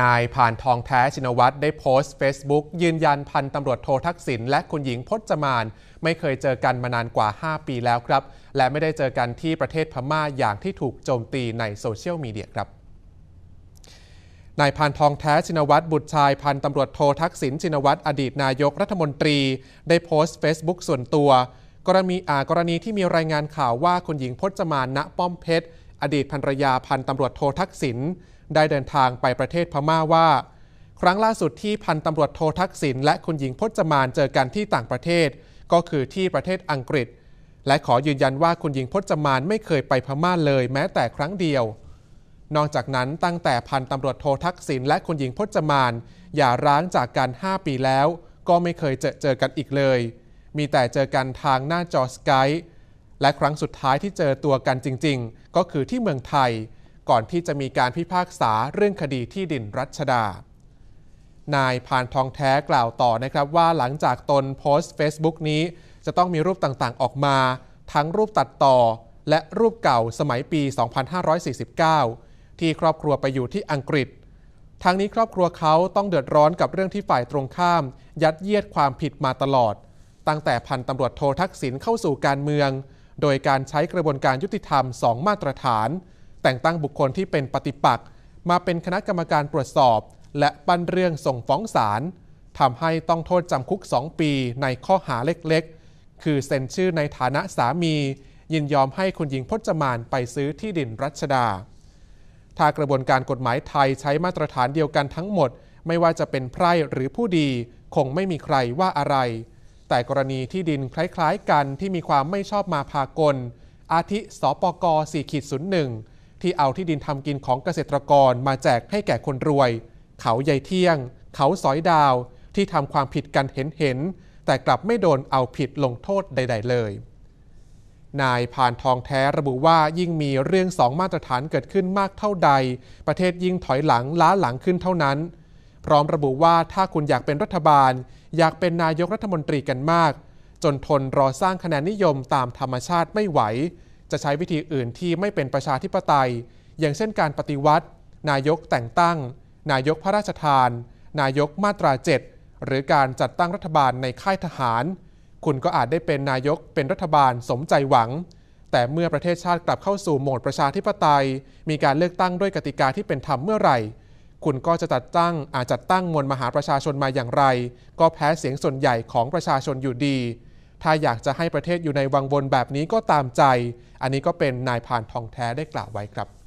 นายผ่านทองแท้ ชินวัตรได้โพสต์ Facebook ยืนยันพันตำรวจโททักษิณและคุณหญิงพจมาน ไม่เคยเจอกันมานานกว่า 5 ปีแล้วครับ และไม่ได้เจอกันที่ประเทศพม่าอย่างที่ถูกโจมตีในโซเชียลมีเดียครับ นายพานทองแท้ ชินวัตรบุตรชายพันตำรวจโททักษิณชินวัตรอดีตนายกรัฐมนตรี ได้โพสต์ Facebook ส่วนตัวกรณีอากรณีที่มีรายงานข่าวว่าคุณหญิงพจมานณ ป้อมเพชรอดีตภรรยาพันตำรวจโททักษิณได้เดินทางไปประเทศพม่าว่า ครั้งล่าสุดที่พันตำรวจโททักษิณและคุณหญิงพจมานเจอกันที่ต่างประเทศ ก็คือที่ประเทศอังกฤษ และขอยืนยันว่าคุณหญิงพจมานไม่เคยไปพม่าเลย แม้แต่ครั้งเดียว นอกจากนั้นตั้งแต่พันตำรวจโททักษิณและคุณหญิงพจมานอย่าร้างจากกัน5ปีแล้ว ก็ไม่เคยเจอเจอกันอีกเลย มีแต่เจอกันทางหน้าจอสกายและครั้งสุดท้ายที่เจอตัวกันจริง ๆ ก็คือที่เมืองไทย ก่อนที่จะมีการพิพากษาเรื่องคดีที่ดินรัชดา นายพานทองแท้กล่าวต่อนะครับว่าหลังจากตนโพสต์ Facebook นี้จะต้องมีรูปต่างๆออกมา ทั้งรูปตัดต่อ และรูปเก่าสมัยปี 2549 ที่ครอบครัวไปอยู่ที่อังกฤษ ทางนี้ครอบครัวเขาต้องเดือดร้อนกับเรื่องที่ฝ่ายตรงข้าม ยัดเยียดความผิดมาตลอด ตั้งแต่พันตำรวจโททักษิณเข้าสู่การเมืองโดยการใช้กระบวนการยุติธรรม 2 มาตรฐาน แต่งตั้งบุคคลที่เป็นปฏิปักษ์ มาเป็นคณะกรรมการตรวจสอบ และปั้นเรื่องส่งฟ้องศาลทำให้ต้องโทษจำคุก 2 ปีในข้อหาเล็กๆ คือเซ็นชื่อในฐานะสามี ยินยอมให้คุณหญิงพจมานไปซื้อที่ดินรัชดา ถ้ากระบวนการกฎหมายไทยใช้มาตรฐานเดียวกันทั้งหมด ไม่ว่าจะเป็นไพร่หรือผู้ดี คงไม่มีใครว่าอะไรแต่กรณีที่ดินคล้าย ๆกันที่มีความไม่ชอบมาพากล อาทิสปก4.01ที่เอาที่ดินทำกินของเกษตรกรมาแจกให้แก่คนรวย เขาใหญ่เที่ยง เขาสอยดาว ที่ทำความผิดกันเห็นๆแต่กลับไม่โดนเอาผิดลงโทษใด ๆ เลย นายผ่านทองแท้ระบุว่ายิ่งมีเรื่องสองมาตรฐานเกิดขึ้นมากเท่าใด ประเทศยิ่งถอยหลังล้าหลังขึ้นเท่านั้นพร้อมระบุว่าถ้าคุณอยากเป็นรัฐบาล อยากเป็นนายกรัฐมนตรีกันมาก จนทนรอสร้างคะแนนนิยมตามธรรมชาติไม่ไหว จะใช้วิธีอื่นที่ไม่เป็นประชาธิปไตย อย่างเช่นการปฏิวัติ นายกแต่งตั้ง นายกพระราชทาน นายกมาตราเจ็ดหรือการจัดตั้งรัฐบาลในค่ายทหาร คุณก็อาจได้เป็นนายกเป็นรัฐบาลสมใจหวัง แต่เมื่อประเทศชาติกลับเข้าสู่โหมดประชาธิปไตย มีการเลือกตั้งด้วยกติกาที่เป็นธรรมเมื่อไหร่คุณก็จะจัดตั้งอาจจัดตั้งมวลมหาประชาชนมาอย่างไร ก็แพ้เสียงส่วนใหญ่ของประชาชนอยู่ดี ถ้าอยากจะให้ประเทศอยู่ในวังวนแบบนี้ก็ตามใจ อันนี้ก็เป็นนายผ่านทองแท้ได้กล่าวไว้ครับ